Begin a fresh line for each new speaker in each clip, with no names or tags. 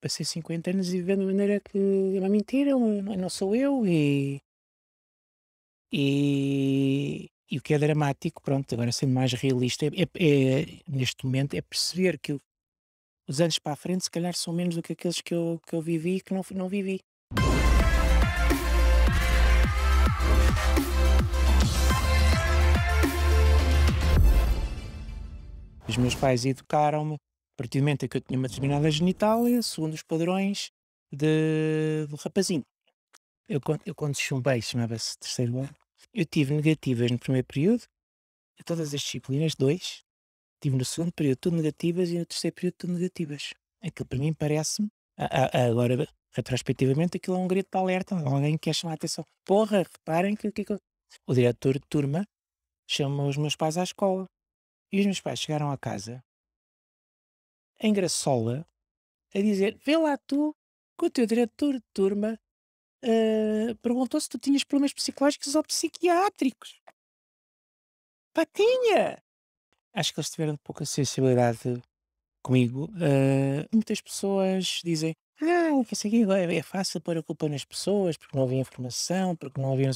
passei 50 anos e viver de maneira que é uma mentira, não sou eu e, e, e o que é dramático, pronto, agora sendo mais realista, é, é, é, neste momento é perceber que os anos para a frente se calhar são menos do que aqueles que eu, que eu vivi e que não, não vivi. Os meus pais educaram-me, partir do momento em que eu tinha uma determinada genitália, segundo os padrões de, do rapazinho. Eu, eu quando chumbei, chamava-se terceiro ano, eu tive negativas no primeiro período, em todas as disciplinas, dois. Tive no segundo período tudo negativas e no terceiro período tudo negativas. Aquilo para mim parece-me, agora retrospectivamente, aquilo é um grito de alerta, alguém quer chamar a atenção. Porra, reparem que, que, é que... o diretor de turma chamou os meus pais à escola. E os meus pais chegaram à casa em Graçola a dizer: Vê lá tu que o teu diretor de turma uh, perguntou se tu tinhas problemas psicológicos ou psiquiátricos. Patinha! Acho que eles tiveram pouca sensibilidade comigo. Uh, muitas pessoas dizem: Ah, isso aqui é fácil pôr a culpa nas pessoas porque não havia informação, porque não havia.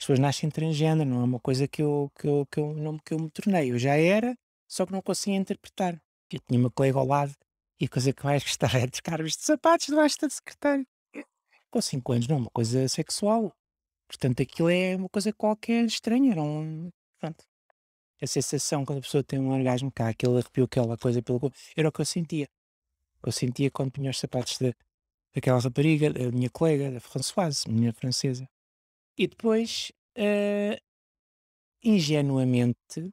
As pessoas nascem transgênero, não é uma coisa que eu, que eu, que eu, não, que eu me tornei. Eu já era, só que não conseguia interpretar que eu tinha uma colega ao lado e a coisa que mais gostava era descar de sapatos debaixo da secretária. Com 5 anos, não, é uma coisa sexual. Portanto, aquilo é uma coisa qualquer estranha. Era um. Pronto. A sensação quando a pessoa tem um orgasmo cá, aquele arrepio, aquela coisa pelo corpo, era o que eu sentia. Eu sentia quando punha os sapatos da, daquela rapariga, da minha colega, da Françoise, menina francesa. E depois, uh, ingenuamente,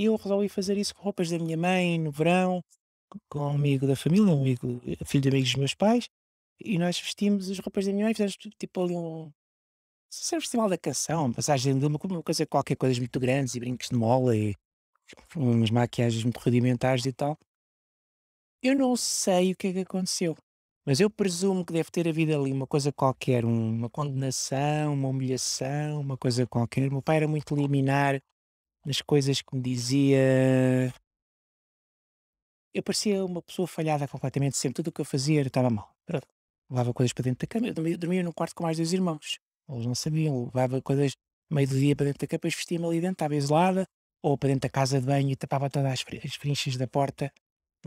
e eu resolvi fazer isso com roupas da minha mãe no verão, com um amigo da família, um amigo, eh, filho de amigos dos meus pais, e nós vestimos as roupas da minha mãe, fizemos tipo ali um. Se é um festival da canção, uma passagem de uma, uma coisa, qualquer coisas muito grandes e brincos de mola e umas maquiagens muito rudimentares e tal. Eu não sei o que é que aconteceu, mas eu presumo que deve ter havido ali uma coisa qualquer, uma condenação, uma humilhação, uma coisa qualquer. O meu pai era muito liminar nas coisas que me dizia. Eu parecia uma pessoa falhada completamente, sempre tudo o que eu fazia estava mal. Pronto. Levava coisas para dentro da cama, eu dormia, dormia num quarto com mais dois irmãos. Eles não sabiam, levava coisas meio do dia para dentro da cama, depois vestia-me ali dentro, estava isolada, ou para dentro da casa de banho e tapava todas as, as frinchas da porta.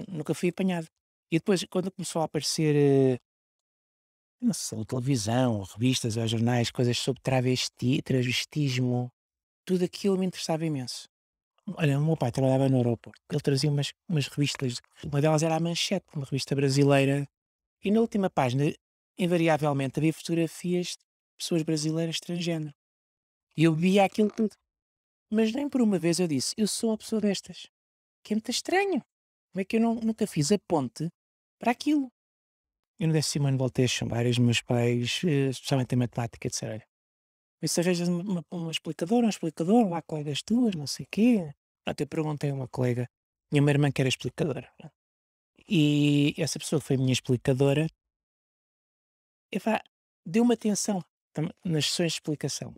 Nunca fui apanhado. E depois, quando começou a aparecer eh, não sei, é televisão, revistas ou jornais, coisas sobre travesti, travestismo, tudo aquilo me interessava imenso. Olha, o meu pai trabalhava no aeroporto. Ele trazia umas, umas revistas. Uma delas era a Manchete, uma revista brasileira. E na última página, invariavelmente, havia fotografias de pessoas brasileiras transgênero. E eu via aquilo tudo. Mas nem por uma vez eu disse: Eu sou uma pessoa destas. Que é muito estranho. Como é que eu não, nunca fiz a ponte para aquilo? Eu no décimo ano voltei a chamar os meus pais, eh, especialmente em matemática, disseram: Olha, se arranjas uma, uma explicadora, um explicador, lá colegas tuas, não sei o quê. Até perguntei a uma colega, minha irmã que era explicadora. E essa pessoa foi minha explicadora. E deu-me atenção nas sessões de explicação.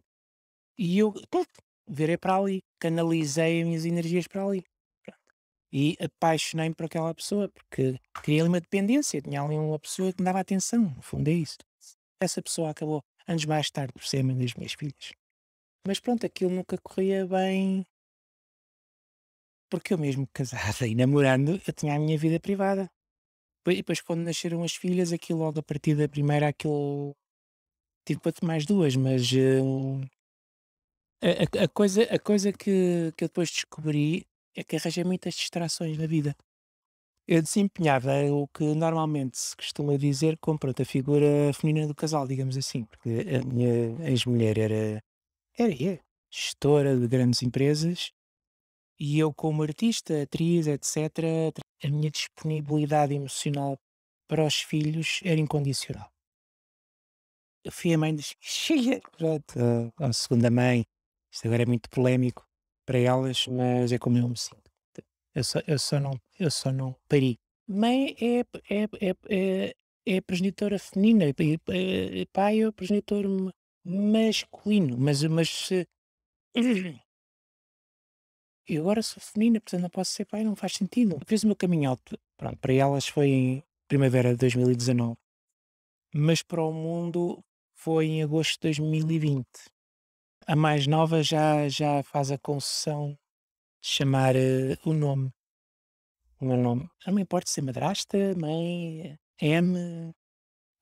E eu, pronto, virei para ali, canalizei as minhas energias para ali. E apaixonei-me por aquela pessoa, porque queria ali uma dependência, tinha ali uma pessoa que me dava atenção, no fundo é isso. Essa pessoa acabou anos mais tarde por ser mãe das minhas filhas. Mas pronto, aquilo nunca corria bem. Porque eu mesmo casada e namorando, eu tinha a minha vida privada. E depois quando nasceram as filhas, aquilo logo a partir da primeira, aquilo... Tive para ter mais duas, mas... Uh, a, a, a, coisa, a coisa que, que eu depois descobri é que arranjei muitas distrações na vida. Eu desempenhava o que normalmente se costuma dizer como pronto, a figura feminina do casal, digamos assim, porque a minha ex-mulher era, era é, gestora de grandes empresas e eu, como artista, atriz, etc., a minha disponibilidade emocional para os filhos era incondicional. Eu fui a mãe das Cheia. pronto, a segunda mãe, isto agora é muito polémico para elas, mas é como eu me sinto eu só, eu só, não, eu só não pari. Mãe é, é, é, é, é progenitora feminina, e pai é o progenitor masculino, mas, mas se. Eu agora sou feminina, portanto não posso ser pai, não faz sentido. Fiz o meu caminho alto. Pronto, para elas foi em primavera de 2019, mas para o mundo foi em agosto de 2020. A mais nova já, já faz a concessão chamar uh, o nome. O meu nome. Não me importa ser madrasta, mãe, M,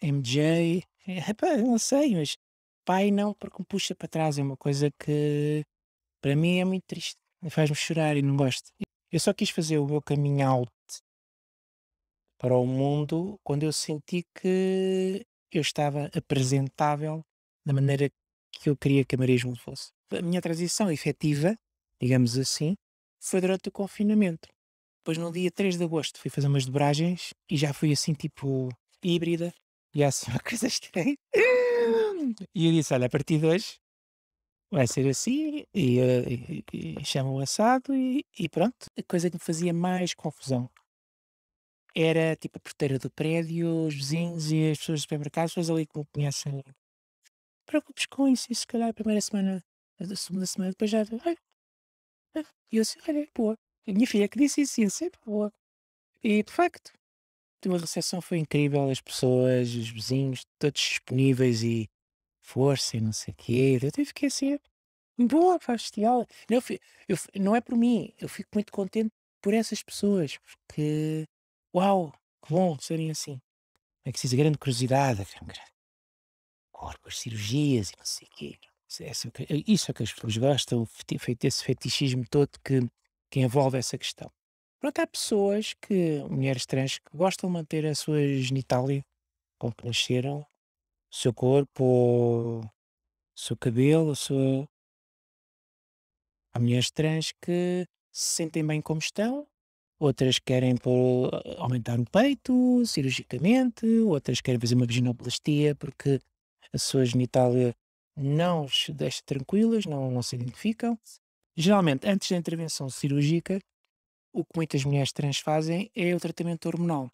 MJ. Epá, não sei, mas pai não, porque me puxa para trás. É uma coisa que para mim é muito triste. Faz-me chorar e não gosto. Eu só quis fazer o meu caminho alto para o mundo quando eu senti que eu estava apresentável da maneira que eu queria que a Marismo fosse. A minha transição efetiva, digamos assim, foi durante o confinamento. Depois, no dia 3 de agosto, fui fazer umas dobragens e já fui assim, tipo, híbrida. E assim, uma coisa estranha. E eu disse: olha, a partir de hoje vai ser assim, e, eh, e, e, e chama o assado, e, e pronto. A coisa que me fazia mais confusão era tipo a porteira do prédio, os vizinhos e as pessoas do supermercado, as pessoas ali que me conhecem. Preocupes com isso, e se calhar é a primeira semana, a segunda semana, depois já. Ai, e assim, olha, boa. A minha filha que disse isso, sempre boa. E de facto, a recepção foi incrível, as pessoas, os vizinhos, todos disponíveis e força e não sei o quê. Eu até fiquei assim, boa, para te aula. Não, eu, eu, não é por mim, eu fico muito contente por essas pessoas, porque, uau, que bom serem assim. É que precisa grande curiosidade, grande, corpo, as cirurgias e não sei o quê. É assim é isso é que as pessoas gostam, feito esse fetichismo todo que, que envolve essa questão. Pronto, há pessoas que, mulheres trans, que gostam de manter a sua genitália como que nasceram, o seu corpo, o seu cabelo, a Há mulheres trans que se sentem bem como estão, outras querem aumentar o peito cirurgicamente, outras querem fazer uma vaginoplastia porque a sua genitália não se deixa tranquilas, não, não se identificam. Geralmente, antes da intervenção cirúrgica, o que muitas mulheres trans fazem é o tratamento hormonal.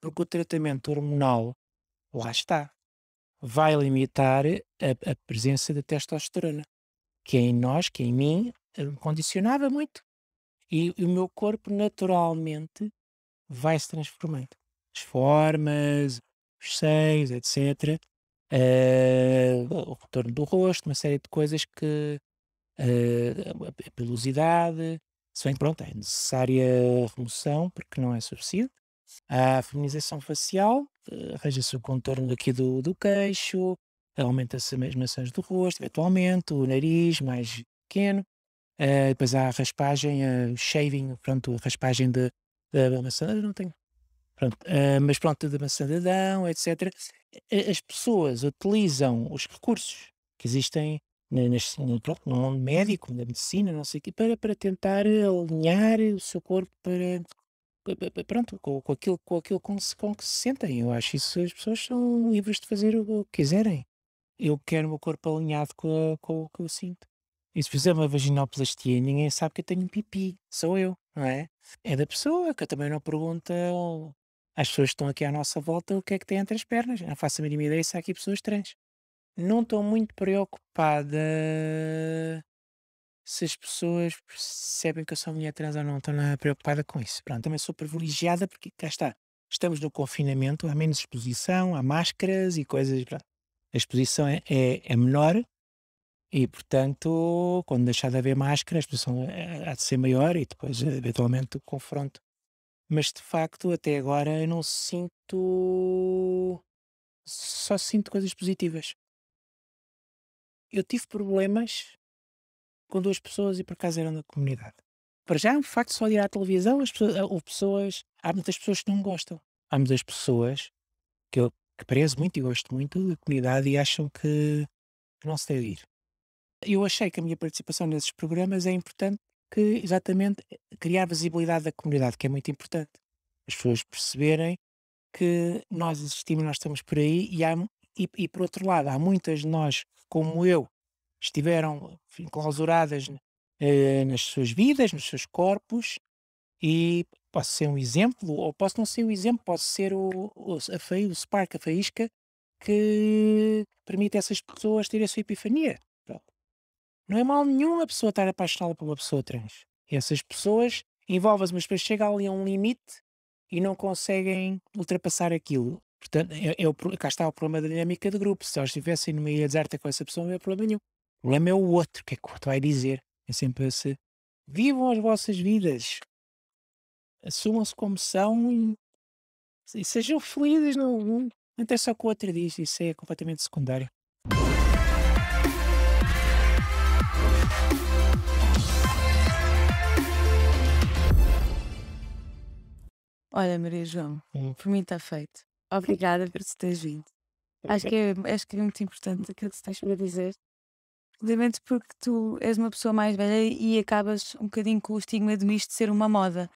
Porque o tratamento hormonal, lá está, vai limitar a, a presença da testosterona, que é em nós, que é em mim, eh, condicionava muito. E, e o meu corpo naturalmente vai se transformando. As formas, os seios, etc. Eh, o retorno do rosto, uma série de coisas que. Eh, a pelosidade. Se bem que, pronto, é necessária remoção, porque não é suficiente. Há a feminização facial, eh, arranja-se o contorno aqui do, do queixo, aumenta-se as maçãs do rosto, eventualmente, o nariz mais pequeno. Eh, depois há a raspagem, o shaving, pronto, a raspagem da maçã. não tenho Pronto, uh, eh, mas pronto, da maçã de Adão, etc. Eh, as pessoas utilizam os recursos que existem neste no mundo médico, da medicina, não sei o quê, para, para tentar alinhar o seu corpo para, pronto, com, com, aquilo, com aquilo com, se, com que se sentem. Eu acho isso, as pessoas são livres de fazer o que quiserem. Eu quero o meu corpo alinhado com, com, o que eu sinto. E se fizer uma vaginoplastia, ninguém sabe que eu tenho pipi, sou eu, não é? É da pessoa, que eu também não pergunto as pessoas que estão aqui à nossa volta, o que é que têm entre as pernas? não faço a mínima ideia se há aqui pessoas trans. Não estou muito preocupada se as pessoas percebem que eu sou mulher trans ou não. Estou nada preocupada com isso. Pronto, também sou privilegiada porque cá está. Estamos no confinamento, há menos exposição, há máscaras e coisas. Pronto. A exposição é, é, é menor, e, portanto, quando deixar de haver máscara, a exposição eh, há de ser maior e depois, eventualmente, o confronto mas de facto, até agora, eu não sinto. Só sinto coisas positivas. Eu tive problemas com duas pessoas e por acaso eram da comunidade. Para já, o facto de só ir à televisão, as pessoas, ou pessoas, há muitas pessoas que não gostam. Há muitas pessoas que eu que prezo muito e gosto muito da comunidade e acham que não se deve ir. Eu achei que a minha participação nesses programas é importante que exatamente eh, criar visibilidade da comunidade, que é muito importante. As pessoas perceberem que nós existimos, nós estamos por aí e, há, e, e por outro lado, há muitas de nós, como eu, estiveram enclausuradas eh, nas suas vidas, nos seus corpos e posso ser um exemplo ou posso não ser um exemplo, posso ser o, o, a fe, o spark, a faísca que permite a essas pessoas terem a sua epifania. Não é mal nenhuma a pessoa estar apaixonada pela pessoa trans. Essas pessoas envolvem-se, mas depois chega ali a um limite e não conseguem ultrapassar aquilo. Portanto, é, é o, cá está o problema da dinâmica de grupo. Se elas estivessem numa ilha deserta com essa pessoa, não é problema nenhum. O problema é o outro. O que é que o outro vai dizer? É sempre esse. Vivam as vossas vidas. Assumam-se como são e, sejam felizes. Não, não interessa o que o outro diz. Isso é completamente secundário. Olha, Maria João, hum. por mim está feito. Obrigada por te teres vindo. Acho que, é, acho que é muito importante aquilo que estás tens para dizer. Obviamente porque tu és uma pessoa mais velha e acabas um bocadinho com o estigma de isto ser uma moda.